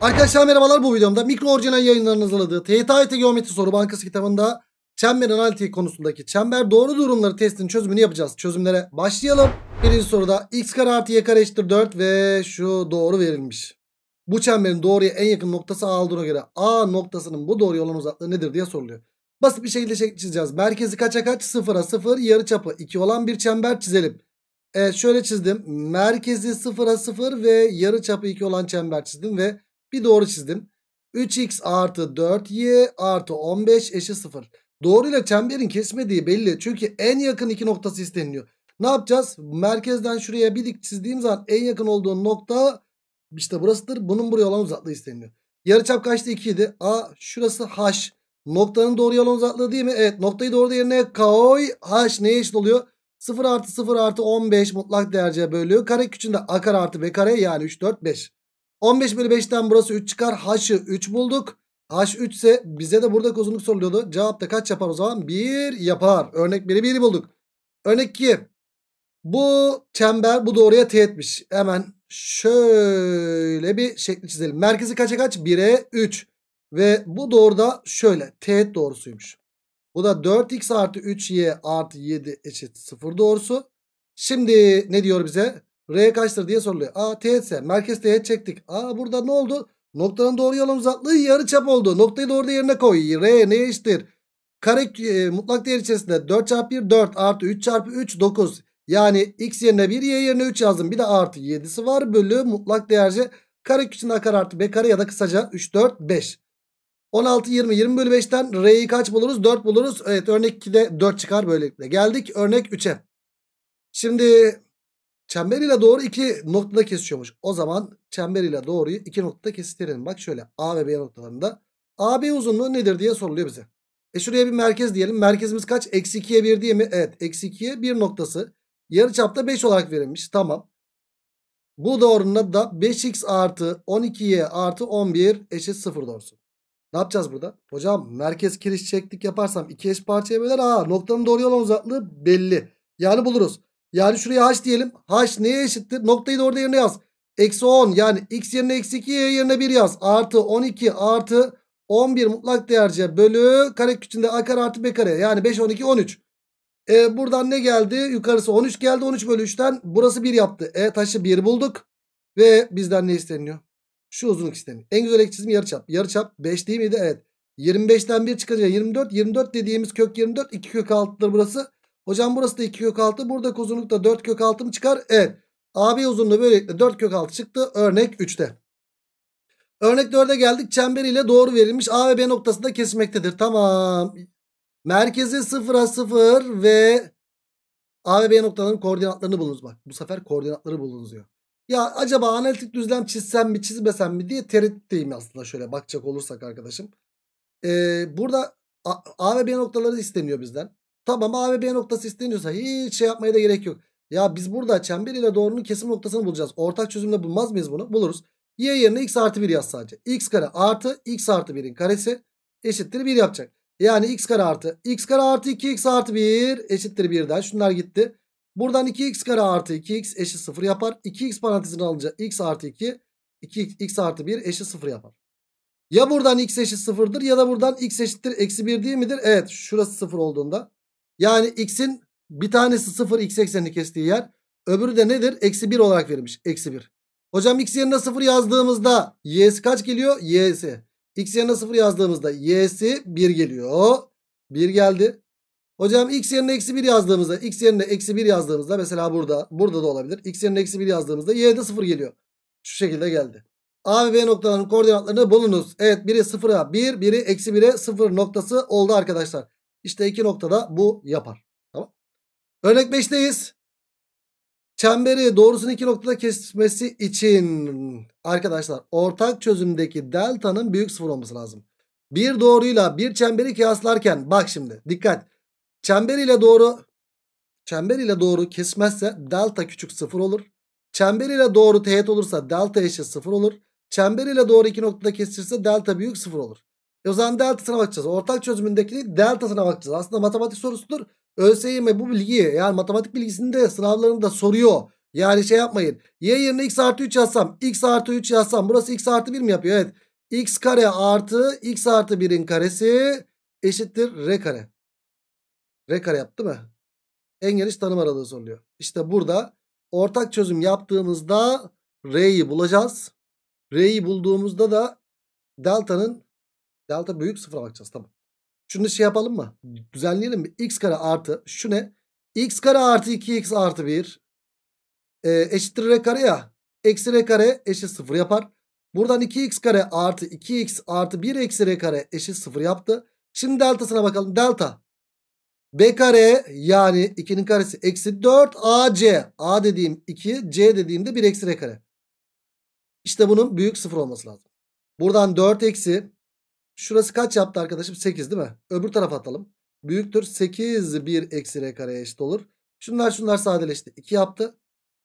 Arkadaşlar merhabalar bu videomda mikro orijinal yayınlarının hazırladığı TYT Geometri Soru Bankası kitabında çember analitiği konusundaki çember doğru durumları testinin çözümünü yapacağız. Çözümlere başlayalım. Birinci soruda x kare artı y kare eşittir 4 ve şu doğru verilmiş. Bu çemberin doğruya en yakın noktası A olduğuna göre A noktasının bu doğru olan uzaklığı nedir diye soruluyor. Basit bir şekilde çizeceğiz. Merkezi kaça kaç? 0'a 0 yarı çapı 2 olan bir çember çizelim. Evet şöyle çizdim. Merkezi 0'a 0 ve yarı çapı 2 olan çember çizdim ve bir doğru çizdim. 3x artı 4y artı 15 eşit 0. Doğruyla çemberin kesmediği belli. Çünkü en yakın iki noktası isteniliyor. Ne yapacağız? Merkezden şuraya bir dik çizdiğim zaman en yakın olduğu nokta işte burasıdır. Bunun buraya olan uzaklığı isteniliyor. Yarıçap kaçtı? 2 idi. A şurası h. Noktanın doğru olan uzaklığı değil mi? Evet. Noktayı doğru yerine koy. H neye eşit oluyor? 0 artı 0 artı 15 mutlak değerce bölüyor. Kare küçüğünde a kare artı b kare yani 3 4 5. 15 bölü 5'ten burası 3 çıkar. H'ı 3 bulduk. H 3 ise bize de burada uzunluk soruluyordu. Cevap da kaç yapar o zaman? 1 yapar. Örnek 1'i 1 bulduk. Örnek 2. Bu çember bu doğruya teğetmiş. Hemen şöyle bir şekli çizelim. Merkezi kaça kaç? 1'e 3. Ve bu doğru da şöyle teğet doğrusuymuş. Bu da 4x artı 3y artı 7 eşit 0 doğrusu. Şimdi ne diyor bize? R kaçtır diye soruluyor. A teğetse merkez teğet çektik. A burada ne oldu? Noktanın doğru yolun uzaklığı yarı çap oldu. Noktayı doğru yerine koy. R ne eşittir? Kare e, mutlak değer içerisinde 4 çarpı 1 4 artı 3 çarpı 3 9. Yani x yerine 1 y yerine 3 yazdım. Bir de artı 7'si var bölü mutlak değerce kare küçüğünde akar artı b kare ya da kısaca 3 4 5. 16 20 20 bölü 5'ten r'yi kaç buluruz? 4 buluruz. Evet örnek 2'de 4 çıkar böylelikle. Geldik örnek 3'e. Şimdi Çember ile doğru iki noktada kesişiyormuş. O zaman çember ile doğruyu iki noktada kesiştirelim. Bak şöyle A ve B noktalarında. AB uzunluğu nedir diye soruluyor bize. E şuraya bir merkez diyelim. Merkezimiz kaç? Eksi 2'ye 1 diye mi? Evet. Eksi 2'ye 1 noktası. Yarı çapta 5 olarak verilmiş. Tamam. Bu doğrunun da 5x artı 12y artı 11 eşit 0 doğrusu. Ne yapacağız burada? Hocam merkez kiriş çektik yaparsam iki eş parçaya böler. Aa noktanın doğru olan uzaklığı belli. Yani buluruz. Yani şuraya h diyelim. H neye eşittir? Noktayı da orada yerine yaz. Eksi 10 yani x yerine eksi 2 y yerine 1 yaz. Artı 12 artı 11 mutlak değerce bölü kare küçüğünde a kare artı b kare. Yani 5 12 13. E, buradan ne geldi? Yukarısı 13 geldi. 13 bölü 3'ten burası 1 yaptı. E taşı 1 bulduk. Ve bizden ne isteniyor? Şu uzunluk isteniyor. En güzel ek çizim yarıçap. Yarıçap 5 değil miydi? Evet. 25'ten 1 çıkacak. 24. 24 dediğimiz kök 24. 2 kök 6'dır burası. Hocam burası da 2 kök 6. Burada uzunluk da 4 kök 6 mı çıkar? Evet. AB uzunluğu böylelikle 4 kök 6 çıktı. Örnek 3'te. Örnek 4'e geldik. Çemberiyle doğru verilmiş A ve B noktasında kesmektedir. Tamam. Merkezi 0'a 0 ve A ve B noktalarının koordinatlarını bulunuz. Bak bu sefer koordinatları bulunuz diyor. Ya acaba analitik düzlem çizsem mi çizmesem mi diye tereddütteyim aslında şöyle bakacak olursak arkadaşım. Ee, burada A, A ve B noktaları isteniyor bizden. Tamam A ve B noktası isteniyorsa hiç şey yapmaya da gerek yok. Ya biz burada çember ile doğrunun kesim noktasını bulacağız. Ortak çözümle bulmaz mıyız bunu? Buluruz. Y yerine x artı 1 yaz sadece. x kare artı x artı 1'in karesi eşittir 1 yapacak. Yani x kare artı x kare artı 2x artı 1 eşittir 1'den. Şunlar gitti. Buradan 2x kare artı 2x eşit 0 yapar. 2x parantezini alınca x artı 2 2x artı 1 eşit 0 yapar. Ya buradan x eşit 0'dır ya da buradan x eşittir eksi 1 değil midir? Evet şurası 0 olduğunda yani x'in bir tanesi 0 x eksenini kestiği yer. Öbürü de nedir? Eksi 1 olarak verilmiş. Eksi 1. Hocam x yerine 0 yazdığımızda y'si kaç geliyor? y'si. x yerine 0 yazdığımızda y'si 1 geliyor. 1 geldi. Hocam x yerine eksi 1 yazdığımızda x yerine eksi 1 yazdığımızda mesela burada burada da olabilir. x yerine eksi 1 yazdığımızda y'de 0 geliyor. Şu şekilde geldi. A ve B noktalarının koordinatlarını bulunuz. Evet biri 0'a 1 biri eksi 1'e 0 noktası oldu arkadaşlar. İşte iki noktada bu yapar. Tamam. Örnek 5'teyiz. Çemberi doğrusunun iki noktada kesmesi için arkadaşlar ortak çözümdeki delta'nın büyük sıfır olması lazım. Bir doğruyla bir çemberi kıyaslarken bak şimdi dikkat. Çember ile doğru çember ile doğru kesmezse delta küçük sıfır olur. Çember ile doğru teğet olursa delta eşit sıfır olur. Çember ile doğru iki noktada kesirse delta büyük sıfır olur. E o zaman deltasına bakacağız. Ortak çözümündeki deltasına bakacağız. Aslında matematik sorusudur. ÖSYM bu bilgiyi yani matematik bilgisinde sınavlarında soruyor. Yani şey yapmayın. Y yerine x artı 3 yazsam. x artı 3 yazsam. Burası x artı 1 mi yapıyor? Evet. x kare artı x artı 1'in karesi eşittir r kare. R kare yaptı mı? En geniş tanım aralığı soruluyor. İşte burada ortak çözüm yaptığımızda r'yi bulacağız. R'yi bulduğumuzda da delta'nın Delta büyük sıfıra bakacağız tamam. Şunu şey yapalım mı? Düzenleyelim mi? X kare artı şu ne? X kare artı 2x artı 1 e, eşittir R kare ya. Eksi R kare eşit 0 yapar. Buradan 2x kare artı 2x artı 1 eksi R kare eşit 0 yaptı. Şimdi deltasına bakalım. Delta B kare yani 2'nin karesi eksi 4 AC. A dediğim 2 C dediğimde 1 eksi R kare. İşte bunun büyük sıfır olması lazım. Buradan 4 eksi Şurası kaç yaptı arkadaşım? 8 değil mi? Öbür tarafa atalım. Büyüktür. 8 1 eksi r kareye eşit olur. Şunlar şunlar sadeleşti. 2 yaptı.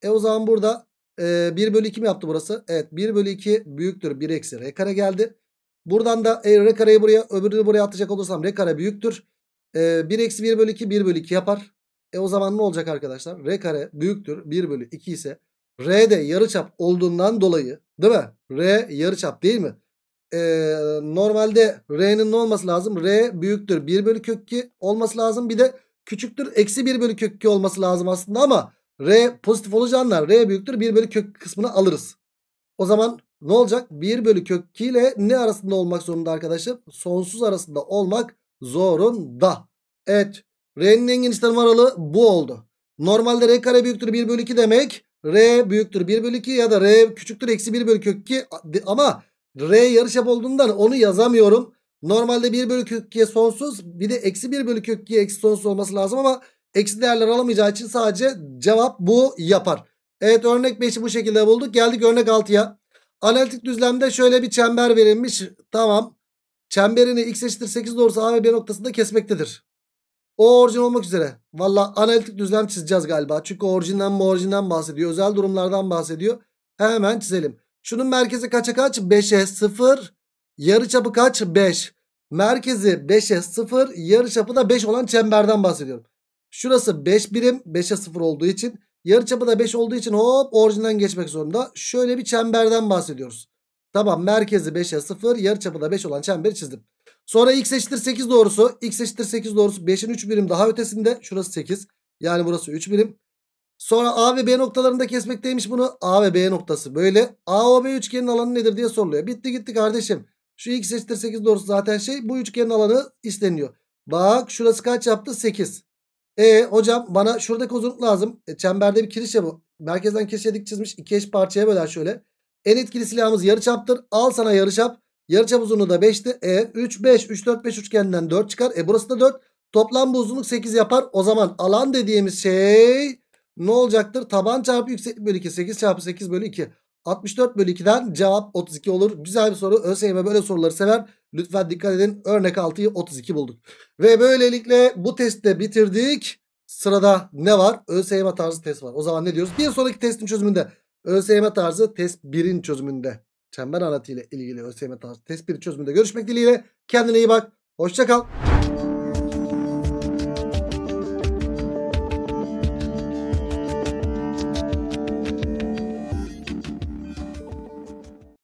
E o zaman burada e, 1 bölü 2 mi yaptı burası? Evet 1 bölü 2 büyüktür. 1 eksi r kare geldi. Buradan da e, r kareyi buraya öbürünü buraya atacak olursam r kare büyüktür. E, 1 eksi 1 bölü 2 1 bölü 2 yapar. E o zaman ne olacak arkadaşlar? R kare büyüktür. 1 bölü 2 ise R de yarıçap olduğundan dolayı değil mi? R yarıçap değil mi? e, normalde R'nin ne olması lazım? R büyüktür 1 bölü kök 2 olması lazım. Bir de küçüktür eksi 1 bölü kök 2 olması lazım aslında ama R pozitif olacağından R büyüktür 1 bölü kök kısmını alırız. O zaman ne olacak? 1 bölü kök 2 ile ne arasında olmak zorunda arkadaşlar? Sonsuz arasında olmak zorunda. Evet. R'nin en geniş tanım aralığı bu oldu. Normalde R kare büyüktür 1 bölü 2 demek. R büyüktür 1 bölü 2 ya da R küçüktür eksi 1 bölü kök 2 ama R yarıçap olduğundan onu yazamıyorum. Normalde 1 bölü kök 2'ye sonsuz bir de eksi 1 bölü kök 2'ye eksi sonsuz olması lazım ama eksi değerler alamayacağı için sadece cevap bu yapar. Evet örnek 5'i bu şekilde bulduk. Geldik örnek 6'ya. Analitik düzlemde şöyle bir çember verilmiş. Tamam. Çemberini x eşittir 8 doğrusu A ve B noktasında kesmektedir. O orijin olmak üzere. Valla analitik düzlem çizeceğiz galiba. Çünkü orijinden mi orijinden bahsediyor. Özel durumlardan bahsediyor. Hemen çizelim. Şunun merkezi kaça kaç? 5'e 0. Yarıçapı kaç? 5. Merkezi 5'e 0. Yarıçapı da 5 olan çemberden bahsediyorum. Şurası 5 birim. 5'e 0 olduğu için. Yarıçapı da 5 olduğu için hop orijinden geçmek zorunda. Şöyle bir çemberden bahsediyoruz. Tamam merkezi 5'e 0. Yarıçapı da 5 olan çemberi çizdim. Sonra x eşittir 8 doğrusu. x eşittir 8 doğrusu 5'in 3 birim daha ötesinde. Şurası 8. Yani burası 3 birim. Sonra A ve B noktalarında kesmekteymiş bunu. A ve B noktası böyle. AOB üçgenin alanı nedir diye soruluyor. Bitti gitti kardeşim. Şu x eşittir 8 doğrusu zaten şey. Bu üçgenin alanı isteniyor. Bak şurası kaç yaptı? 8. E hocam bana şuradaki uzunluk lazım. E, çemberde bir kiriş ya bu. Merkezden kiriş dik çizmiş. iki eş parçaya böler şöyle. En etkili silahımız yarı çaptır. Al sana yarı yarıçap. Yarıçap uzunluğu da 5'ti. E 3 5 3 4 5 üçgeninden 4 çıkar. E burası da 4. Toplam bu uzunluk 8 yapar. O zaman alan dediğimiz şey ne olacaktır? Taban çarpı yükseklik bölü 2 8 çarpı 8 bölü 2. 64 bölü 2'den cevap 32 olur. Güzel bir soru. ÖSYM böyle soruları sever. Lütfen dikkat edin. Örnek 6'yı 32 bulduk. Ve böylelikle bu testi de bitirdik. Sırada ne var? ÖSYM tarzı test var. O zaman ne diyoruz? Bir sonraki testin çözümünde. ÖSYM tarzı test 1'in çözümünde. Çember anlatıyla ilgili ÖSYM tarzı test 1 çözümünde görüşmek dileğiyle. Kendine iyi bak. Hoşçakal.